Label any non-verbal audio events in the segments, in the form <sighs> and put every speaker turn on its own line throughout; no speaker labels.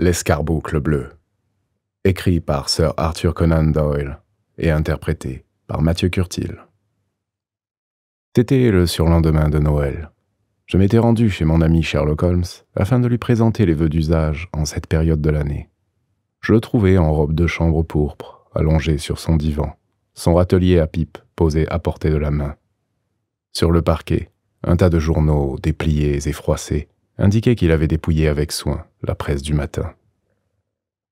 L'escarboucle bleu Écrit par Sir Arthur Conan Doyle et interprété par Mathieu Curtil. C'était le surlendemain de Noël. Je m'étais rendu chez mon ami Sherlock Holmes afin de lui présenter les vœux d'usage en cette période de l'année. Je le trouvais en robe de chambre pourpre, allongé sur son divan, son râtelier à pipe posé à portée de la main. Sur le parquet, un tas de journaux dépliés et froissés, indiquait qu'il avait dépouillé avec soin la presse du matin.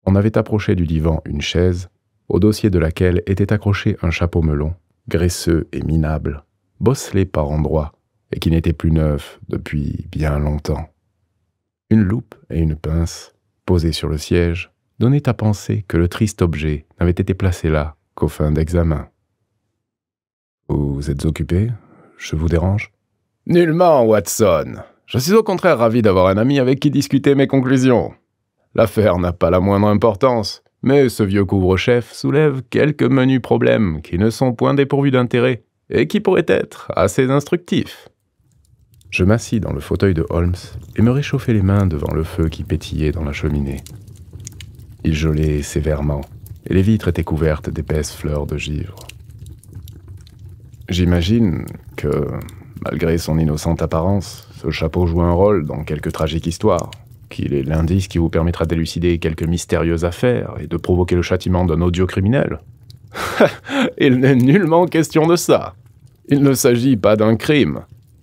On avait approché du divan une chaise, au dossier de laquelle était accroché un chapeau melon, graisseux et minable, bosselé par endroits, et qui n'était plus neuf depuis bien longtemps. Une loupe et une pince, posées sur le siège, donnaient à penser que le triste objet n'avait été placé là qu'au fin d'examen. Vous êtes occupé Je vous dérange Nullement, Watson je suis au contraire ravi d'avoir un ami avec qui discuter mes conclusions. L'affaire n'a pas la moindre importance, mais ce vieux couvre-chef soulève quelques menus problèmes qui ne sont point dépourvus d'intérêt et qui pourraient être assez instructifs. Je m'assis dans le fauteuil de Holmes et me réchauffai les mains devant le feu qui pétillait dans la cheminée. Il gelait sévèrement, et les vitres étaient couvertes d'épaisses fleurs de givre. J'imagine que, malgré son innocente apparence, ce chapeau joue un rôle dans quelques tragiques histoires, qu'il est l'indice qui vous permettra d'élucider quelques mystérieuses affaires et de provoquer le châtiment d'un odieux criminel. <laughs> Il n'est nullement question de ça. Il ne s'agit pas d'un crime,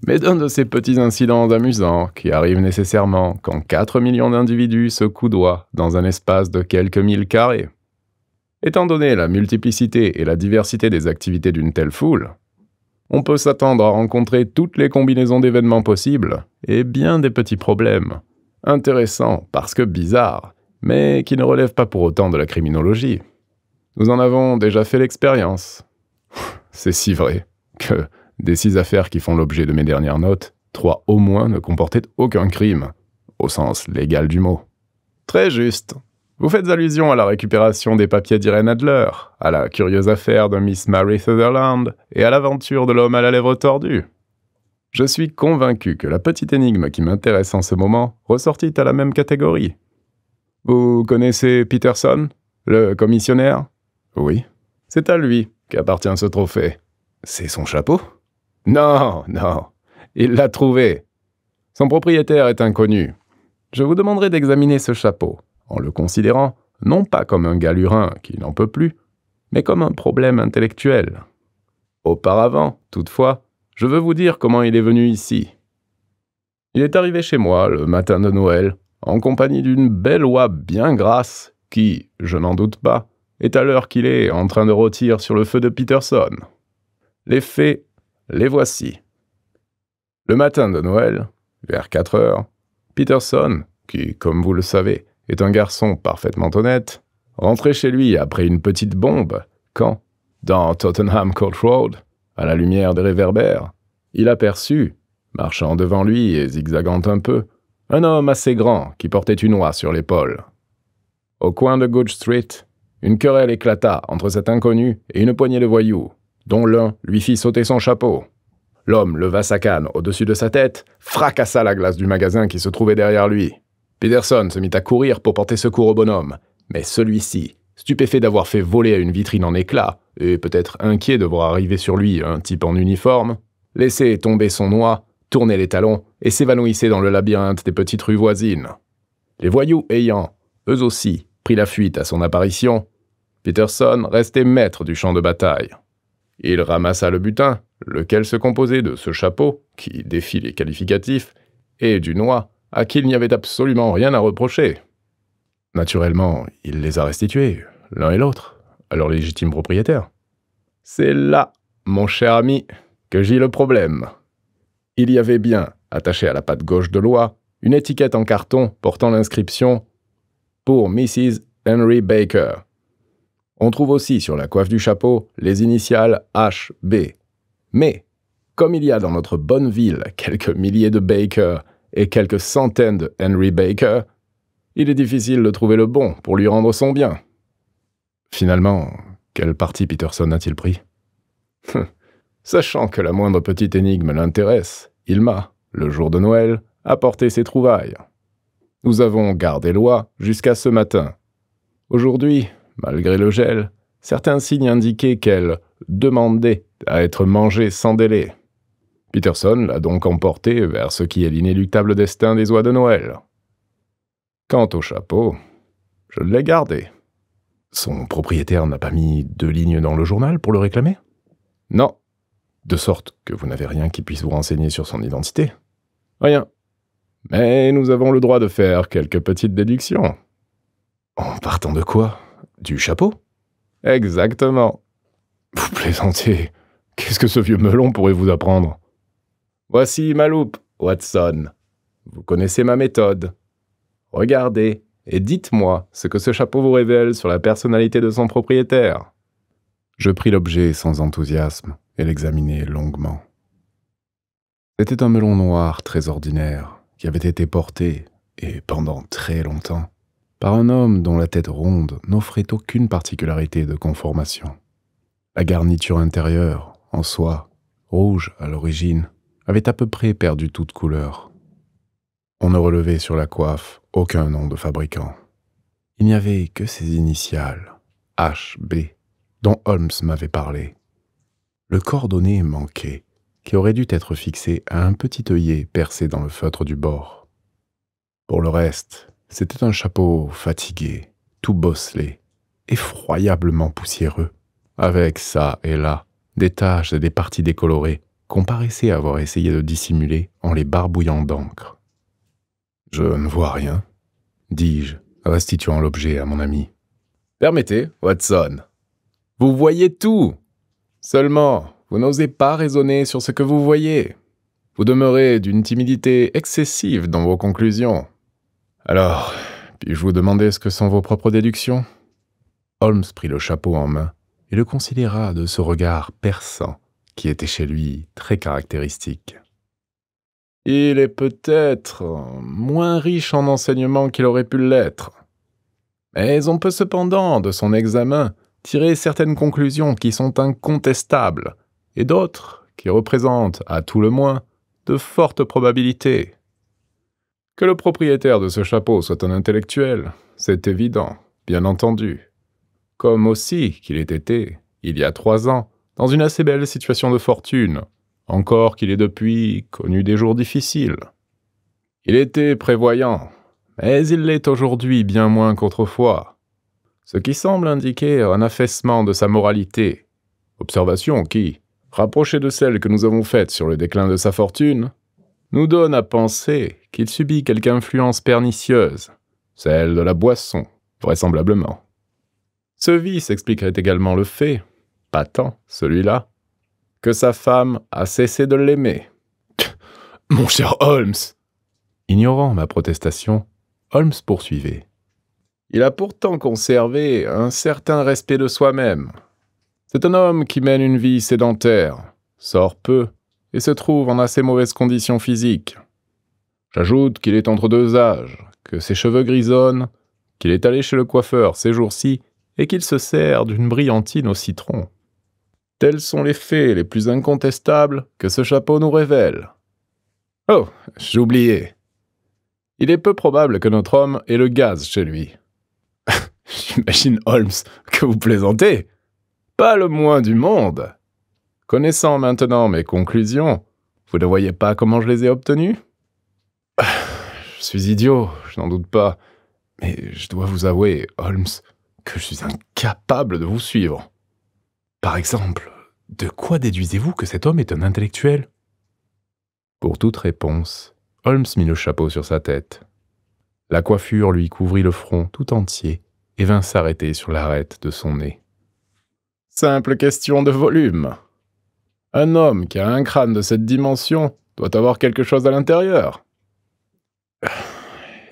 mais d'un de ces petits incidents amusants qui arrivent nécessairement quand 4 millions d'individus se coudoient dans un espace de quelques milles carrés. Étant donné la multiplicité et la diversité des activités d'une telle foule, on peut s'attendre à rencontrer toutes les combinaisons d'événements possibles et bien des petits problèmes. Intéressants parce que bizarres, mais qui ne relèvent pas pour autant de la criminologie. Nous en avons déjà fait l'expérience. <laughs> C'est si vrai que des six affaires qui font l'objet de mes dernières notes, trois au moins ne comportaient aucun crime, au sens légal du mot. Très juste. Vous faites allusion à la récupération des papiers d'Irene Adler, à la curieuse affaire de Miss Mary Sutherland et à l'aventure de l'homme à la lèvre tordue. Je suis convaincu que la petite énigme qui m'intéresse en ce moment ressortit à la même catégorie. Vous connaissez Peterson, le commissionnaire Oui. C'est à lui qu'appartient ce trophée. C'est son chapeau Non, non. Il l'a trouvé. Son propriétaire est inconnu. Je vous demanderai d'examiner ce chapeau en le considérant non pas comme un galurin qui n'en peut plus, mais comme un problème intellectuel. Auparavant, toutefois, je veux vous dire comment il est venu ici. Il est arrivé chez moi le matin de Noël, en compagnie d'une belle oie bien grasse qui, je n'en doute pas, est à l'heure qu'il est en train de rôtir sur le feu de Peterson. Les faits, les voici. Le matin de Noël, vers 4 heures, Peterson, qui, comme vous le savez, est un garçon parfaitement honnête, rentré chez lui après une petite bombe, quand, dans Tottenham Court Road, à la lumière des réverbères, il aperçut, marchant devant lui et zigzagant un peu, un homme assez grand qui portait une oie sur l'épaule. Au coin de Good Street, une querelle éclata entre cet inconnu et une poignée de voyous, dont l'un lui fit sauter son chapeau. L'homme leva sa canne au-dessus de sa tête, fracassa la glace du magasin qui se trouvait derrière lui, Peterson se mit à courir pour porter secours au bonhomme, mais celui-ci, stupéfait d'avoir fait voler à une vitrine en éclats, et peut-être inquiet de voir arriver sur lui un type en uniforme, laissait tomber son noix, tournait les talons et s'évanouissait dans le labyrinthe des petites rues voisines. Les voyous ayant, eux aussi, pris la fuite à son apparition, Peterson restait maître du champ de bataille. Il ramassa le butin, lequel se composait de ce chapeau, qui défie les qualificatifs, et du noix, à qui il n'y avait absolument rien à reprocher. Naturellement, il les a restitués, l'un et l'autre, à leur légitime propriétaire. C'est là, mon cher ami, que j'ai le problème. Il y avait bien, attaché à la patte gauche de l'oie une étiquette en carton portant l'inscription Pour Mrs. Henry Baker. On trouve aussi sur la coiffe du chapeau les initiales HB. Mais, comme il y a dans notre bonne ville quelques milliers de Baker et quelques centaines de Henry Baker, il est difficile de trouver le bon pour lui rendre son bien. Finalement, quel parti Peterson a-t-il pris hum, Sachant que la moindre petite énigme l'intéresse, il m'a, le jour de Noël, apporté ses trouvailles. Nous avons gardé loi jusqu'à ce matin. Aujourd'hui, malgré le gel, certains signes indiquaient qu'elle demandait à être mangée sans délai. Peterson l'a donc emporté vers ce qui est l'inéluctable destin des oies de Noël. Quant au chapeau, je l'ai gardé. Son propriétaire n'a pas mis deux lignes dans le journal pour le réclamer Non. De sorte que vous n'avez rien qui puisse vous renseigner sur son identité Rien. Mais nous avons le droit de faire quelques petites déductions. En partant de quoi Du chapeau Exactement. Vous plaisantez. Qu'est-ce que ce vieux melon pourrait vous apprendre Voici ma loupe, Watson. Vous connaissez ma méthode. Regardez et dites-moi ce que ce chapeau vous révèle sur la personnalité de son propriétaire. Je pris l'objet sans enthousiasme et l'examinai longuement. C'était un melon noir très ordinaire qui avait été porté, et pendant très longtemps, par un homme dont la tête ronde n'offrait aucune particularité de conformation. La garniture intérieure, en soie, rouge à l'origine, avait à peu près perdu toute couleur. On ne relevait sur la coiffe aucun nom de fabricant. Il n'y avait que ses initiales, HB, dont Holmes m'avait parlé. Le coordonné manquait, qui aurait dû être fixé à un petit œillet percé dans le feutre du bord. Pour le reste, c'était un chapeau fatigué, tout bosselé, effroyablement poussiéreux, avec ça et là des taches et des parties décolorées, qu'on paraissait avoir essayé de dissimuler en les barbouillant d'encre. Je ne vois rien, dis-je, restituant l'objet à mon ami. Permettez, Watson. Vous voyez tout. Seulement, vous n'osez pas raisonner sur ce que vous voyez. Vous demeurez d'une timidité excessive dans vos conclusions. Alors, puis-je vous demander ce que sont vos propres déductions Holmes prit le chapeau en main et le considéra de ce regard perçant qui était chez lui très caractéristique. Il est peut-être moins riche en enseignements qu'il aurait pu l'être. Mais on peut cependant, de son examen, tirer certaines conclusions qui sont incontestables, et d'autres qui représentent, à tout le moins, de fortes probabilités. Que le propriétaire de ce chapeau soit un intellectuel, c'est évident, bien entendu. Comme aussi qu'il été, il y a trois ans, dans une assez belle situation de fortune, encore qu'il ait depuis connu des jours difficiles. Il était prévoyant, mais il l'est aujourd'hui bien moins qu'autrefois, ce qui semble indiquer un affaissement de sa moralité, observation qui, rapprochée de celle que nous avons faite sur le déclin de sa fortune, nous donne à penser qu'il subit quelque influence pernicieuse, celle de la boisson, vraisemblablement. Ce vice expliquerait également le fait pas tant, celui-là. Que sa femme a cessé de l'aimer. <laughs> Mon cher Holmes Ignorant ma protestation, Holmes poursuivait. Il a pourtant conservé un certain respect de soi-même. C'est un homme qui mène une vie sédentaire, sort peu et se trouve en assez mauvaise condition physique. J'ajoute qu'il est entre deux âges, que ses cheveux grisonnent, qu'il est allé chez le coiffeur ces jours-ci et qu'il se sert d'une brillantine au citron. Tels sont les faits les plus incontestables que ce chapeau nous révèle. Oh, j'oubliais. Il est peu probable que notre homme ait le gaz chez lui. <laughs> J'imagine, Holmes, que vous plaisantez. Pas le moins du monde. Connaissant maintenant mes conclusions, vous ne voyez pas comment je les ai obtenues <sighs> Je suis idiot, je n'en doute pas. Mais je dois vous avouer, Holmes, que je suis incapable de vous suivre. Par exemple, de quoi déduisez-vous que cet homme est un intellectuel Pour toute réponse, Holmes mit le chapeau sur sa tête. La coiffure lui couvrit le front tout entier et vint s'arrêter sur l'arête de son nez. Simple question de volume. Un homme qui a un crâne de cette dimension doit avoir quelque chose à l'intérieur.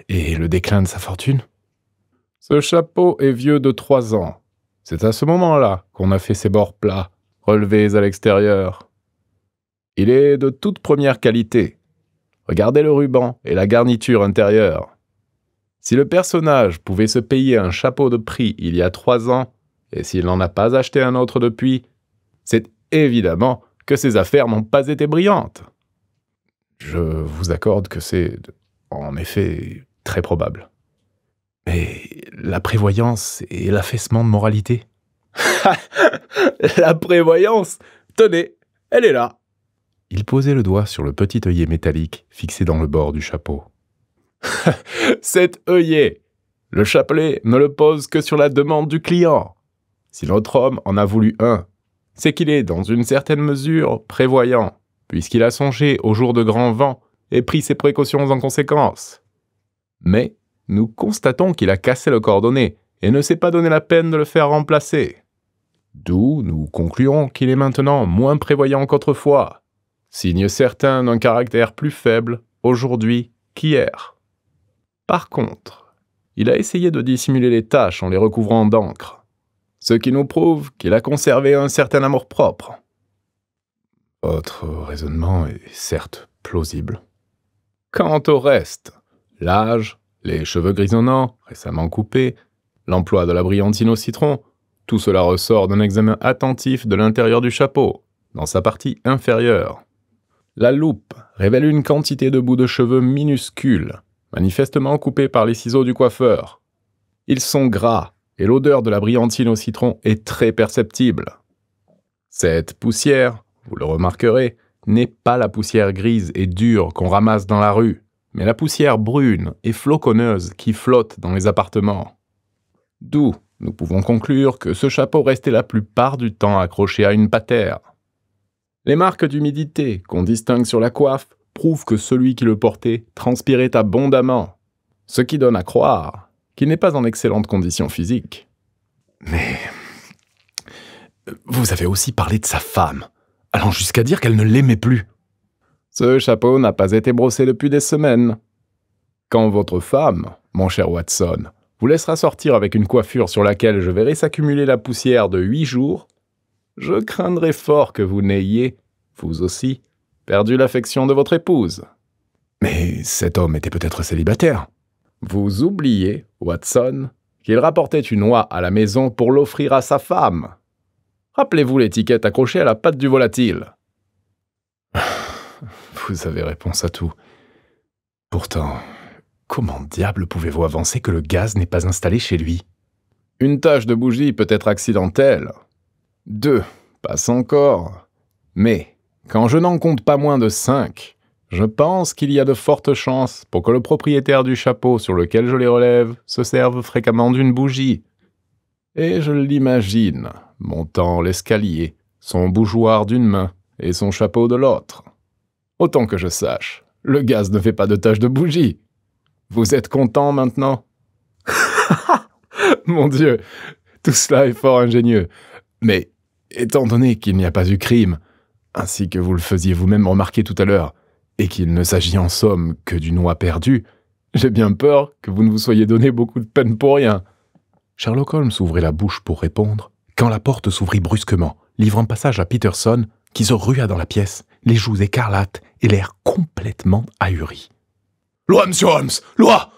Et le déclin de sa fortune Ce chapeau est vieux de trois ans. C'est à ce moment-là qu'on a fait ses bords plats, relevés à l'extérieur. Il est de toute première qualité. Regardez le ruban et la garniture intérieure. Si le personnage pouvait se payer un chapeau de prix il y a trois ans, et s'il n'en a pas acheté un autre depuis, c'est évidemment que ses affaires n'ont pas été brillantes. Je vous accorde que c'est en effet très probable. Mais la prévoyance et l'affaissement de moralité. <laughs> la prévoyance Tenez, elle est là Il posait le doigt sur le petit œillet métallique fixé dans le bord du chapeau. <laughs> Cet œillet Le chapelet ne le pose que sur la demande du client. Si notre homme en a voulu un, c'est qu'il est, dans une certaine mesure, prévoyant, puisqu'il a songé au jour de grand vent et pris ses précautions en conséquence. Mais nous constatons qu'il a cassé le cordonnet et ne s'est pas donné la peine de le faire remplacer. D'où nous concluons qu'il est maintenant moins prévoyant qu'autrefois, signe certain d'un caractère plus faible aujourd'hui qu'hier. Par contre, il a essayé de dissimuler les tâches en les recouvrant d'encre, ce qui nous prouve qu'il a conservé un certain amour-propre. Autre raisonnement est certes plausible. Quant au reste, l'âge, les cheveux grisonnants, récemment coupés, l'emploi de la brillantine au citron, tout cela ressort d'un examen attentif de l'intérieur du chapeau, dans sa partie inférieure. La loupe révèle une quantité de bouts de cheveux minuscules, manifestement coupés par les ciseaux du coiffeur. Ils sont gras, et l'odeur de la brillantine au citron est très perceptible. Cette poussière, vous le remarquerez, n'est pas la poussière grise et dure qu'on ramasse dans la rue mais la poussière brune et floconneuse qui flotte dans les appartements. D'où nous pouvons conclure que ce chapeau restait la plupart du temps accroché à une patère. Les marques d'humidité qu'on distingue sur la coiffe prouvent que celui qui le portait transpirait abondamment, ce qui donne à croire qu'il n'est pas en excellente condition physique. Mais... Euh, vous avez aussi parlé de sa femme, allant jusqu'à dire qu'elle ne l'aimait plus. Ce chapeau n'a pas été brossé depuis des semaines. Quand votre femme, mon cher Watson, vous laissera sortir avec une coiffure sur laquelle je verrai s'accumuler la poussière de huit jours, je craindrai fort que vous n'ayez, vous aussi, perdu l'affection de votre épouse. Mais cet homme était peut-être célibataire. Vous oubliez, Watson, qu'il rapportait une oie à la maison pour l'offrir à sa femme. Rappelez-vous l'étiquette accrochée à la patte du volatile. Vous avez réponse à tout. Pourtant, comment diable pouvez-vous avancer que le gaz n'est pas installé chez lui Une tâche de bougie peut être accidentelle. Deux, pas encore. Mais, quand je n'en compte pas moins de cinq, je pense qu'il y a de fortes chances pour que le propriétaire du chapeau sur lequel je les relève se serve fréquemment d'une bougie. Et je l'imagine, montant l'escalier, son bougeoir d'une main et son chapeau de l'autre. Autant que je sache, le gaz ne fait pas de tache de bougie. Vous êtes content maintenant <laughs> Mon Dieu, tout cela est fort ingénieux. Mais étant donné qu'il n'y a pas eu crime, ainsi que vous le faisiez vous-même remarquer tout à l'heure, et qu'il ne s'agit en somme que d'une oie perdue, j'ai bien peur que vous ne vous soyez donné beaucoup de peine pour rien. Sherlock Holmes ouvrait la bouche pour répondre, quand la porte s'ouvrit brusquement, livrant passage à Peterson, qui se rua dans la pièce les joues écarlates et l'air complètement ahuri. Loi, monsieur Holmes, loi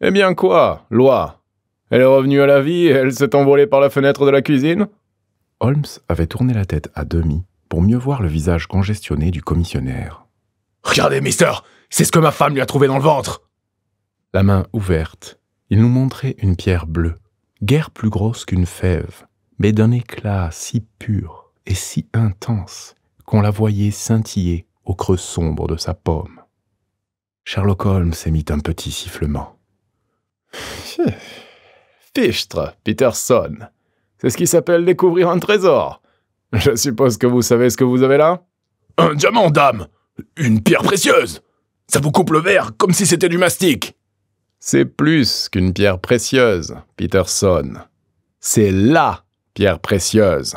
Eh bien quoi, loi Elle est revenue à la vie et elle s'est envolée par la fenêtre de la cuisine Holmes avait tourné la tête à demi pour mieux voir le visage congestionné du commissionnaire. Regardez, mister C'est ce que ma femme lui a trouvé dans le ventre La main ouverte, il nous montrait une pierre bleue, guère plus grosse qu'une fève, mais d'un éclat si pur et si intense qu'on la voyait scintiller au creux sombre de sa pomme. Sherlock Holmes émit un petit sifflement. <laughs> Fichtre, Peterson, c'est ce qui s'appelle découvrir un trésor. Je suppose que vous savez ce que vous avez là Un diamant, dame Une pierre précieuse Ça vous coupe le verre comme si c'était du mastic C'est plus qu'une pierre précieuse, Peterson. C'est LA pierre précieuse.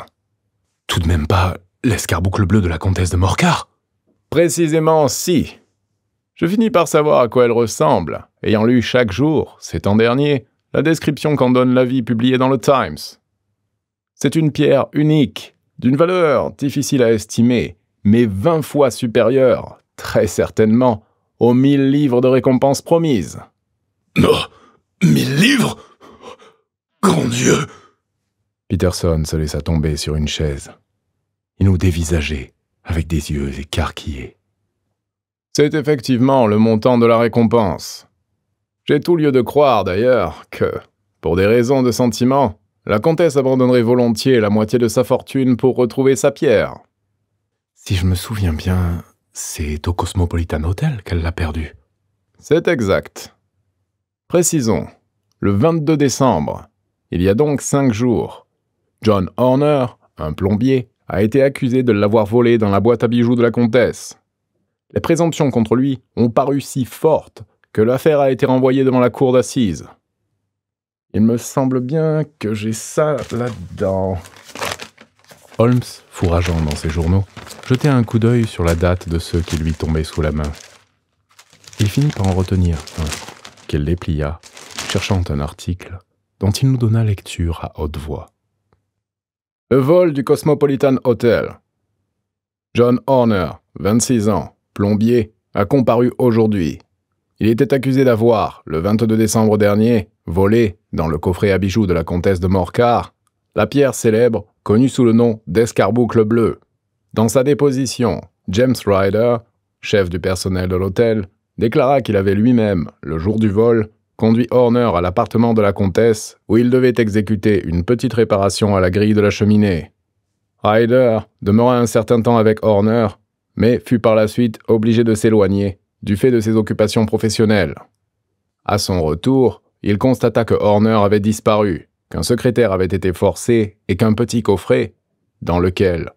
Tout de même pas L'escarboucle bleue de la comtesse de Morcar Précisément si. Je finis par savoir à quoi elle ressemble, ayant lu chaque jour, cet temps dernier, la description qu'en donne la vie publiée dans le Times. C'est une pierre unique, d'une valeur difficile à estimer, mais vingt fois supérieure, très certainement, aux mille livres de récompense promises. Non, mille livres Grand Dieu Peterson se laissa tomber sur une chaise. Il nous dévisageait avec des yeux écarquillés. C'est effectivement le montant de la récompense. J'ai tout lieu de croire, d'ailleurs, que, pour des raisons de sentiment, la comtesse abandonnerait volontiers la moitié de sa fortune pour retrouver sa pierre. Si je me souviens bien, c'est au Cosmopolitan Hotel qu'elle l'a perdue. C'est exact. Précisons, le 22 décembre, il y a donc cinq jours, John Horner, un plombier, a été accusé de l'avoir volé dans la boîte à bijoux de la comtesse. Les présomptions contre lui ont paru si fortes que l'affaire a été renvoyée devant la cour d'assises. Il me semble bien que j'ai ça là-dedans. Holmes, fourrageant dans ses journaux, jetait un coup d'œil sur la date de ceux qui lui tombaient sous la main. Il finit par en retenir un, qu'il déplia, cherchant un article dont il nous donna lecture à haute voix. Le vol du Cosmopolitan Hotel. John Horner, 26 ans, plombier, a comparu aujourd'hui. Il était accusé d'avoir, le 22 décembre dernier, volé, dans le coffret à bijoux de la comtesse de Morcar, la pierre célèbre connue sous le nom d'escarboucle bleu. Dans sa déposition, James Ryder, chef du personnel de l'hôtel, déclara qu'il avait lui-même, le jour du vol, conduit Horner à l'appartement de la comtesse où il devait exécuter une petite réparation à la grille de la cheminée. Ryder demeura un certain temps avec Horner, mais fut par la suite obligé de s'éloigner du fait de ses occupations professionnelles. À son retour, il constata que Horner avait disparu, qu'un secrétaire avait été forcé et qu'un petit coffret, dans lequel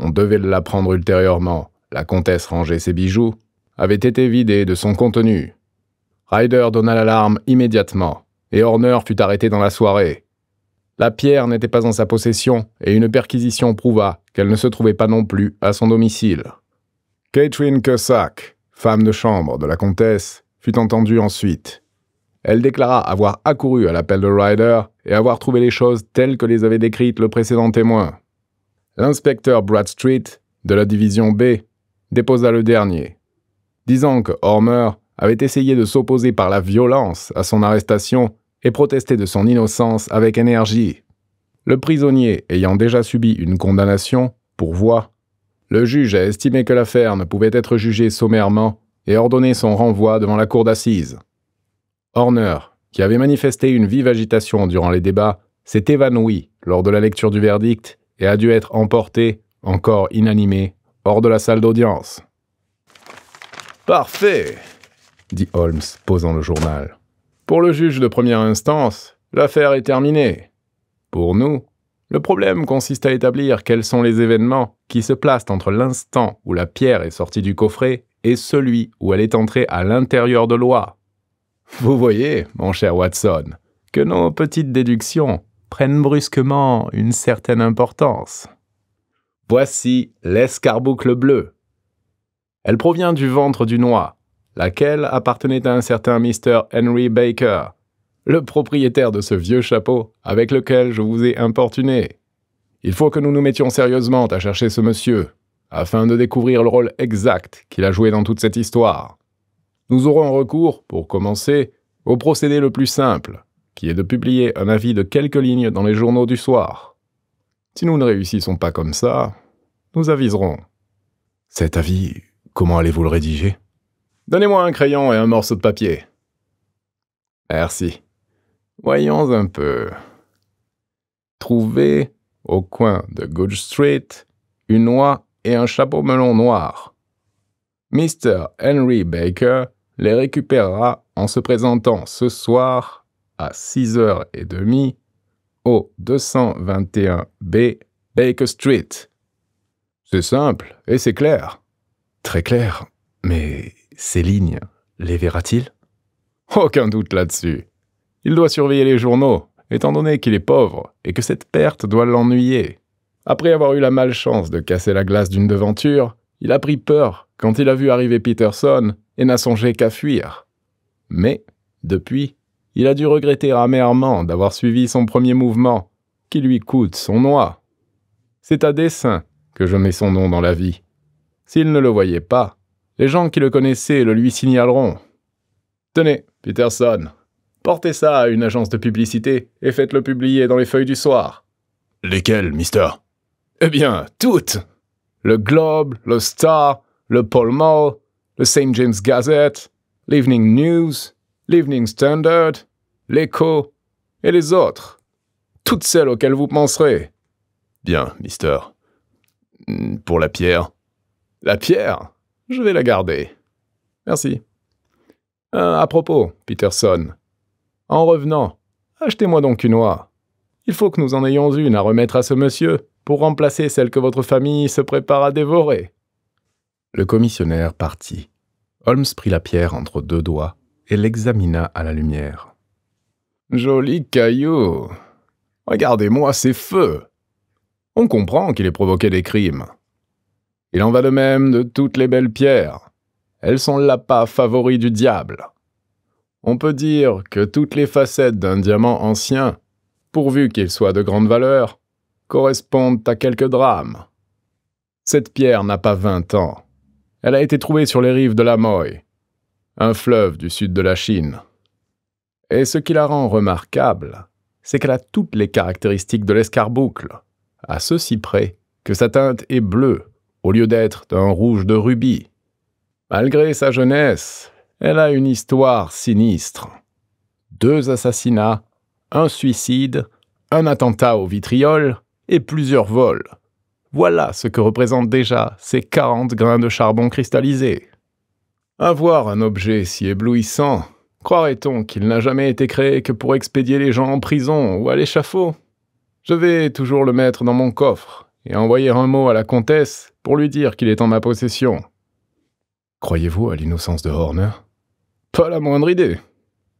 on devait l'apprendre ultérieurement, la comtesse rangeait ses bijoux, avait été vidé de son contenu. Ryder donna l'alarme immédiatement, et Horner fut arrêté dans la soirée. La pierre n'était pas en sa possession, et une perquisition prouva qu'elle ne se trouvait pas non plus à son domicile. Catherine Cossack, femme de chambre de la comtesse, fut entendue ensuite. Elle déclara avoir accouru à l'appel de Ryder et avoir trouvé les choses telles que les avait décrites le précédent témoin. L'inspecteur Bradstreet, de la division B, déposa le dernier, disant que Horner avait essayé de s'opposer par la violence à son arrestation et protesté de son innocence avec énergie. Le prisonnier ayant déjà subi une condamnation, pour voix, le juge a estimé que l'affaire ne pouvait être jugée sommairement et ordonné son renvoi devant la cour d'assises. Horner, qui avait manifesté une vive agitation durant les débats, s'est évanoui lors de la lecture du verdict et a dû être emporté, encore inanimé, hors de la salle d'audience. Parfait dit Holmes, posant le journal. Pour le juge de première instance, l'affaire est terminée. Pour nous, le problème consiste à établir quels sont les événements qui se placent entre l'instant où la pierre est sortie du coffret et celui où elle est entrée à l'intérieur de l'oie. Vous voyez, mon cher Watson, que nos petites déductions prennent brusquement une certaine importance. Voici l'escarboucle bleue. Elle provient du ventre du noix, laquelle appartenait à un certain Mr. Henry Baker, le propriétaire de ce vieux chapeau avec lequel je vous ai importuné. Il faut que nous nous mettions sérieusement à chercher ce monsieur, afin de découvrir le rôle exact qu'il a joué dans toute cette histoire. Nous aurons recours, pour commencer, au procédé le plus simple, qui est de publier un avis de quelques lignes dans les journaux du soir. Si nous ne réussissons pas comme ça, nous aviserons. Cet avis, comment allez-vous le rédiger Donnez-moi un crayon et un morceau de papier. Merci. Voyons un peu. Trouvez, au coin de Good Street, une oie et un chapeau melon noir. Mr. Henry Baker les récupérera en se présentant ce soir à 6h30 au 221B Baker Street. C'est simple et c'est clair. Très clair, mais ces lignes, les verra-t-il Aucun doute là-dessus. Il doit surveiller les journaux, étant donné qu'il est pauvre et que cette perte doit l'ennuyer. Après avoir eu la malchance de casser la glace d'une devanture, il a pris peur quand il a vu arriver Peterson et n'a songé qu'à fuir. Mais, depuis, il a dû regretter amèrement d'avoir suivi son premier mouvement, qui lui coûte son noix. C'est à dessein que je mets son nom dans la vie. S'il ne le voyait pas, les gens qui le connaissaient le lui signaleront. Tenez, Peterson, portez ça à une agence de publicité et faites-le publier dans les feuilles du soir. Lesquelles, mister Eh bien, toutes Le Globe, le Star, le Pall Mall, le St. James Gazette, l'Evening News, l'Evening Standard, l'Echo et les autres. Toutes celles auxquelles vous penserez. Bien, mister. Hmm, pour la pierre. La pierre je vais la garder. Merci. Euh, à propos, Peterson. En revenant, achetez-moi donc une oie. Il faut que nous en ayons une à remettre à ce monsieur pour remplacer celle que votre famille se prépare à dévorer. Le commissionnaire partit. Holmes prit la pierre entre deux doigts et l'examina à la lumière. Joli caillou. Regardez-moi ces feux. On comprend qu'il ait provoqué des crimes. Il en va de même de toutes les belles pierres. Elles sont l'appât favori du diable. On peut dire que toutes les facettes d'un diamant ancien, pourvu qu'il soit de grande valeur, correspondent à quelques drames. Cette pierre n'a pas vingt ans. Elle a été trouvée sur les rives de la Moy, un fleuve du sud de la Chine. Et ce qui la rend remarquable, c'est qu'elle a toutes les caractéristiques de l'escarboucle, à ceci près que sa teinte est bleue au lieu d'être d'un rouge de rubis. Malgré sa jeunesse, elle a une histoire sinistre. Deux assassinats, un suicide, un attentat au vitriol et plusieurs vols. Voilà ce que représentent déjà ces 40 grains de charbon cristallisés. Avoir un objet si éblouissant, croirait-on qu'il n'a jamais été créé que pour expédier les gens en prison ou à l'échafaud Je vais toujours le mettre dans mon coffre et envoyer un mot à la comtesse pour lui dire qu'il est en ma possession. Croyez-vous à l'innocence de Horner Pas la moindre idée.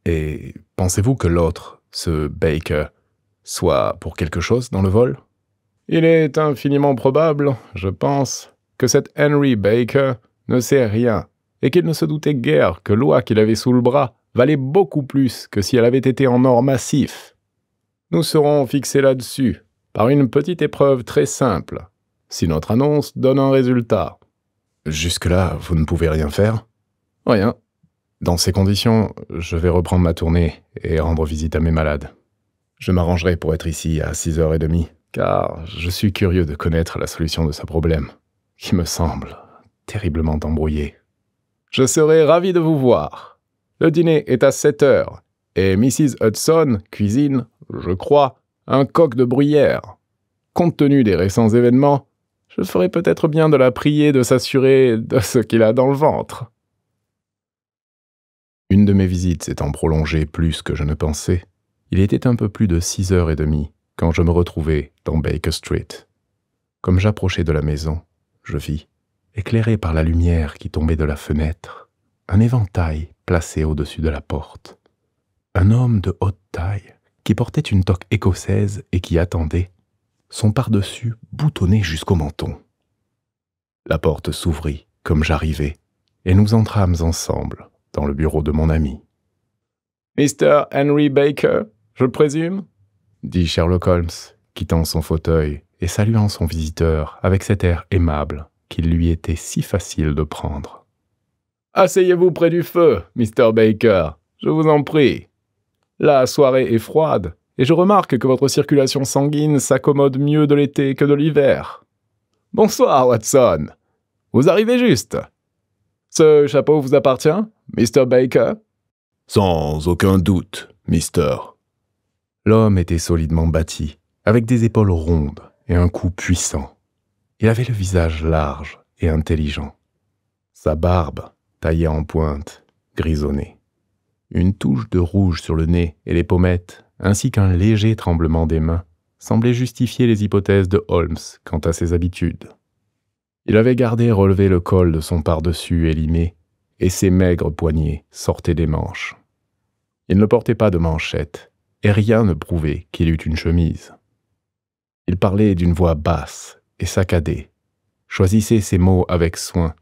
Et pensez-vous que l'autre, ce Baker, soit pour quelque chose dans le vol Il est infiniment probable, je pense, que cet Henry Baker ne sait rien et qu'il ne se doutait guère que l'oie qu'il avait sous le bras valait beaucoup plus que si elle avait été en or massif. Nous serons fixés là-dessus par une petite épreuve très simple si notre annonce donne un résultat. Jusque-là, vous ne pouvez rien faire Rien. Dans ces conditions, je vais reprendre ma tournée et rendre visite à mes malades. Je m'arrangerai pour être ici à 6h30, car je suis curieux de connaître la solution de ce problème, qui me semble terriblement embrouillé. Je serai ravi de vous voir. Le dîner est à 7 heures, et Mrs. Hudson cuisine, je crois, un coq de bruyère. Compte tenu des récents événements, je ferais peut-être bien de la prier de s'assurer de ce qu'il a dans le ventre. Une de mes visites s'étant prolongée plus que je ne pensais, il était un peu plus de six heures et demie quand je me retrouvai dans Baker Street. Comme j'approchais de la maison, je vis, éclairé par la lumière qui tombait de la fenêtre, un éventail placé au-dessus de la porte. Un homme de haute taille qui portait une toque écossaise et qui attendait, son par-dessus boutonné jusqu'au menton. La porte s'ouvrit comme j'arrivais, et nous entrâmes ensemble dans le bureau de mon ami. Mr. Henry Baker, je présume dit Sherlock Holmes, quittant son fauteuil et saluant son visiteur avec cet air aimable qu'il lui était si facile de prendre. Asseyez-vous près du feu, Mr. Baker, je vous en prie. La soirée est froide et je remarque que votre circulation sanguine s'accommode mieux de l'été que de l'hiver. Bonsoir, Watson. Vous arrivez juste. Ce chapeau vous appartient, Mr. Baker Sans aucun doute, Mister. L'homme était solidement bâti, avec des épaules rondes et un cou puissant. Il avait le visage large et intelligent. Sa barbe, taillée en pointe, grisonnée. Une touche de rouge sur le nez et les pommettes ainsi qu'un léger tremblement des mains, semblait justifier les hypothèses de Holmes quant à ses habitudes. Il avait gardé relevé le col de son pardessus élimé, et ses maigres poignets sortaient des manches. Il ne portait pas de manchette, et rien ne prouvait qu'il eût une chemise. Il parlait d'une voix basse et saccadée, choisissait ses mots avec soin,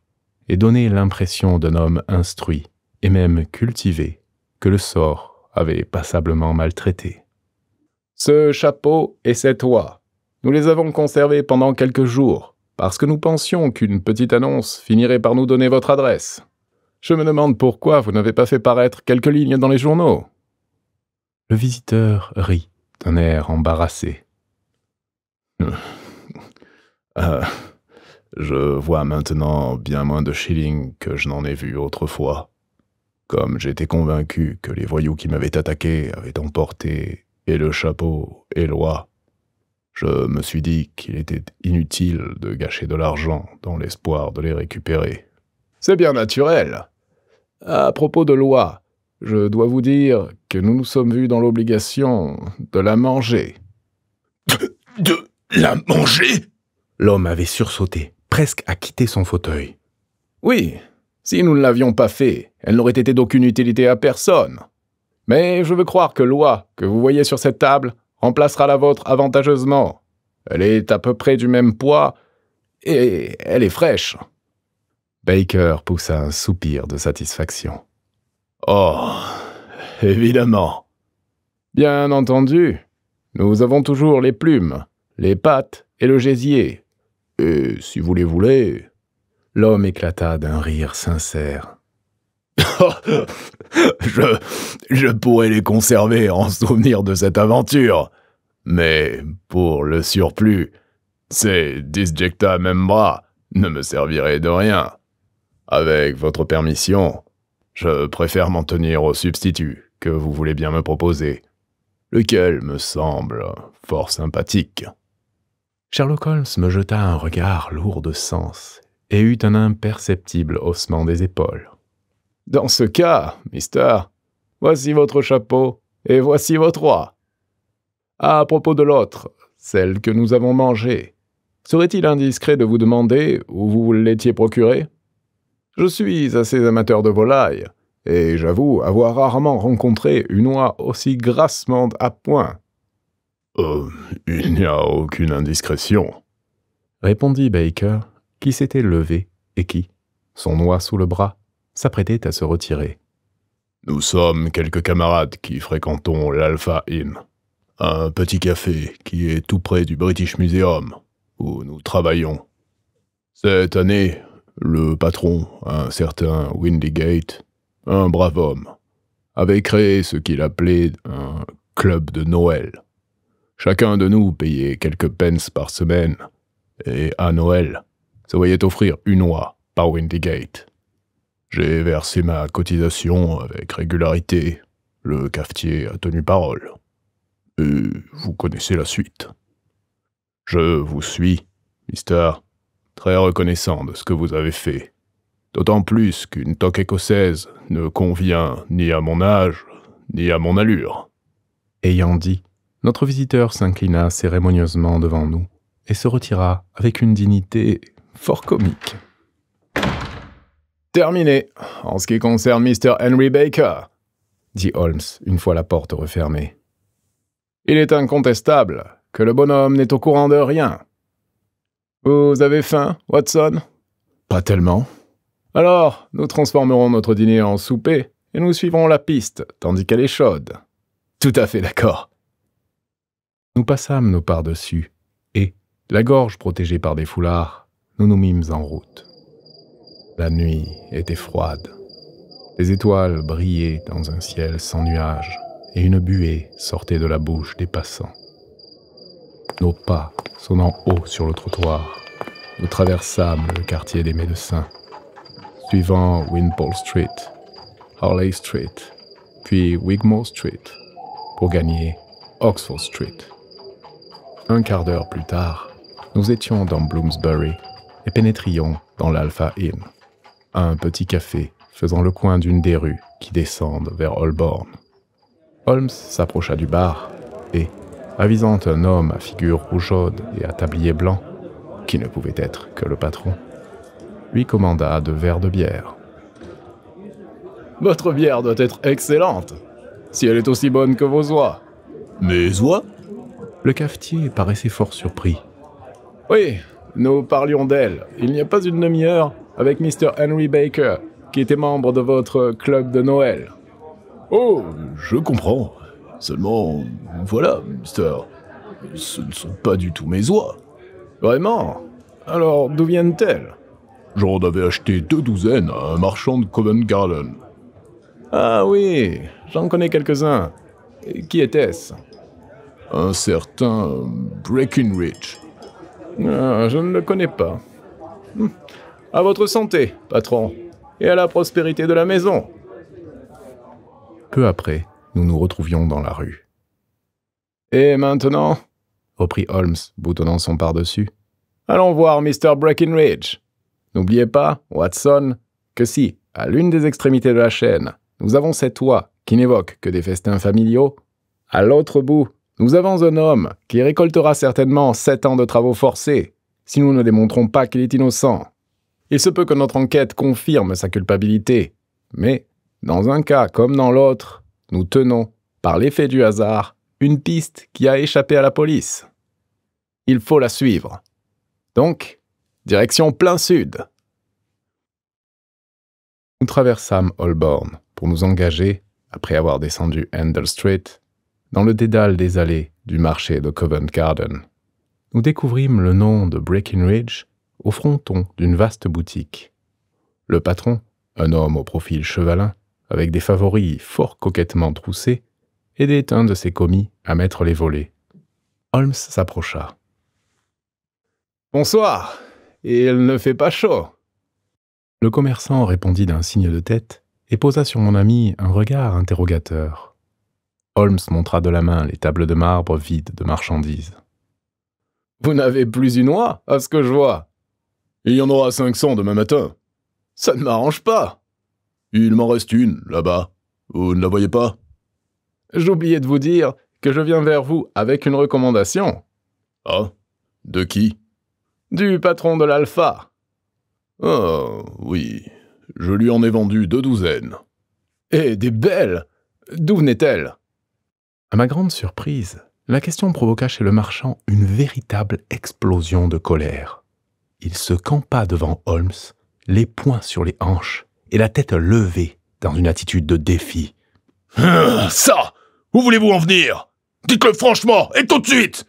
et donnait l'impression d'un homme instruit, et même cultivé, que le sort avait passablement maltraité. Ce chapeau et cette oie, nous les avons conservés pendant quelques jours, parce que nous pensions qu'une petite annonce finirait par nous donner votre adresse. Je me demande pourquoi vous n'avez pas fait paraître quelques lignes dans les journaux. Le visiteur rit d'un air embarrassé. <laughs> Ah, je vois maintenant bien moins de shillings que je n'en ai vu autrefois. Comme j'étais convaincu que les voyous qui m'avaient attaqué avaient emporté et le chapeau et l'oie, je me suis dit qu'il était inutile de gâcher de l'argent dans l'espoir de les récupérer. C'est bien naturel. À propos de l'oie, je dois vous dire que nous nous sommes vus dans l'obligation de la manger. De, de la manger L'homme avait sursauté, presque à quitter son fauteuil. Oui, si nous ne l'avions pas fait, elle n'aurait été d'aucune utilité à personne. Mais je veux croire que l'oie que vous voyez sur cette table remplacera la vôtre avantageusement. Elle est à peu près du même poids et elle est fraîche. Baker poussa un soupir de satisfaction. Oh, évidemment. Bien entendu, nous avons toujours les plumes, les pattes et le gésier. Et si vous les voulez, L'homme éclata d'un rire sincère. <laughs> je, pourrais les conserver en souvenir de cette aventure. Mais pour le surplus, ces disjecta membra ne me serviraient de rien. Avec votre permission, je préfère m'en tenir au substitut que vous voulez bien me proposer, lequel me semble fort sympathique. Sherlock Holmes me jeta un regard lourd de sens eut un imperceptible haussement des épaules. Dans ce cas, mister, voici votre chapeau et voici votre oie. À propos de l'autre, celle que nous avons mangée, serait-il indiscret de vous demander où vous l'étiez procurée Je suis assez amateur de volailles, et j'avoue avoir rarement rencontré une oie aussi grassement à point. Oh, il n'y a aucune indiscrétion, répondit Baker, qui s'était levé et qui, son oie sous le bras, s'apprêtait à se retirer. Nous sommes quelques camarades qui fréquentons l'Alpha Inn, un petit café qui est tout près du British Museum, où nous travaillons. Cette année, le patron, un certain Windygate, un brave homme, avait créé ce qu'il appelait un club de Noël. Chacun de nous payait quelques pence par semaine, et à Noël, ça voyait offrir une oie par Windygate. J'ai versé ma cotisation avec régularité. Le cafetier a tenu parole. Et vous connaissez la suite. Je vous suis, Mister, très reconnaissant de ce que vous avez fait. D'autant plus qu'une toque écossaise ne convient ni à mon âge, ni à mon allure. Ayant dit, notre visiteur s'inclina cérémonieusement devant nous et se retira avec une dignité fort comique. Terminé. En ce qui concerne Mr. Henry Baker, dit Holmes une fois la porte refermée. Il est incontestable que le bonhomme n'est au courant de rien. Vous avez faim, Watson Pas tellement. Alors, nous transformerons notre dîner en souper et nous suivrons la piste, tandis qu'elle est chaude. Tout à fait d'accord. Nous passâmes nos par-dessus, et, la gorge protégée par des foulards, nous nous mîmes en route. La nuit était froide. Les étoiles brillaient dans un ciel sans nuages et une buée sortait de la bouche des passants. Nos pas, sonnant haut sur le trottoir, nous traversâmes le quartier des médecins, suivant Wimpole Street, Harley Street, puis Wigmore Street, pour gagner Oxford Street. Un quart d'heure plus tard, nous étions dans Bloomsbury, et pénétrions dans l'Alpha Inn, un petit café faisant le coin d'une des rues qui descendent vers Holborn. Holmes s'approcha du bar et, avisant un homme à figure rougeaude et à tablier blanc, qui ne pouvait être que le patron, lui commanda deux verres de bière. Votre bière doit être excellente, si elle est aussi bonne que vos oies. Mes oies Le cafetier paraissait fort surpris. Oui, nous parlions d'elle, il n'y a pas une demi-heure, avec Mr. Henry Baker, qui était membre de votre club de Noël. Oh, je comprends. Seulement, voilà, Mister, ce ne sont pas du tout mes oies. Vraiment Alors, d'où viennent-elles J'en avais acheté deux douzaines à un marchand de Covent Garden. Ah oui, j'en connais quelques-uns. Qui était-ce Un certain euh, Breckinridge. Ah, je ne le connais pas. Hum. À votre santé, patron, et à la prospérité de la maison. Peu après, nous nous retrouvions dans la rue. Et maintenant reprit Holmes, boutonnant son pardessus. Allons voir Mr. Breckinridge. N'oubliez pas, Watson, que si, à l'une des extrémités de la chaîne, nous avons cette oie qui n'évoque que des festins familiaux, à l'autre bout, nous avons un homme qui récoltera certainement sept ans de travaux forcés si nous ne démontrons pas qu'il est innocent. Il se peut que notre enquête confirme sa culpabilité, mais dans un cas comme dans l'autre, nous tenons, par l'effet du hasard, une piste qui a échappé à la police. Il faut la suivre. Donc, direction plein sud. Nous traversâmes Holborn pour nous engager, après avoir descendu Handel Street, dans le dédale des allées du marché de Covent Garden. Nous découvrîmes le nom de Breckinridge au fronton d'une vaste boutique. Le patron, un homme au profil chevalin, avec des favoris fort coquettement troussés, aidait un de ses commis à mettre les volets. Holmes s'approcha. Bonsoir. Il ne fait pas chaud. Le commerçant répondit d'un signe de tête et posa sur mon ami un regard interrogateur. Holmes montra de la main les tables de marbre vides de marchandises. Vous n'avez plus une oie, à ce que je vois. Il y en aura cinq cents demain matin. Ça ne m'arrange pas. Il m'en reste une, là-bas. Vous ne la voyez pas J'oubliais de vous dire que je viens vers vous avec une recommandation. Ah De qui Du patron de l'Alpha. Oh oui. Je lui en ai vendu deux douzaines. Et des belles D'où venaient-elles à ma grande surprise, la question provoqua chez le marchand une véritable explosion de colère. Il se campa devant Holmes, les poings sur les hanches et la tête levée dans une attitude de défi. Ah, ça Où voulez-vous en venir Dites-le franchement et tout de suite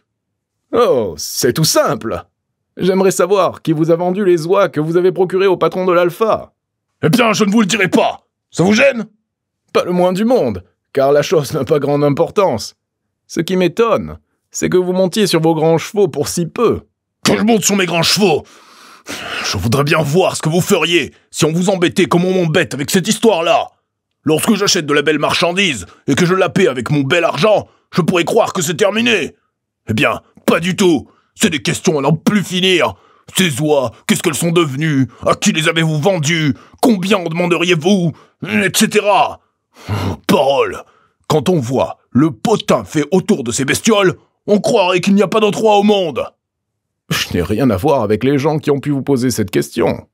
Oh, c'est tout simple J'aimerais savoir qui vous a vendu les oies que vous avez procurées au patron de l'Alpha. Eh bien, je ne vous le dirai pas Ça vous gêne Pas le moins du monde car la chose n'a pas grande importance. Ce qui m'étonne, c'est que vous montiez sur vos grands chevaux pour si peu. Quand je monte sur mes grands chevaux, je voudrais bien voir ce que vous feriez si on vous embêtait comme on m'embête avec cette histoire-là. Lorsque j'achète de la belle marchandise et que je la paie avec mon bel argent, je pourrais croire que c'est terminé. Eh bien, pas du tout. C'est des questions à n'en plus finir. Ces oies, qu'est-ce qu'elles sont devenues À qui les avez-vous vendues Combien en demanderiez-vous Etc. Parole Quand on voit le potin fait autour de ces bestioles, on croirait qu'il n'y a pas d'endroit au monde Je n'ai rien à voir avec les gens qui ont pu vous poser cette question.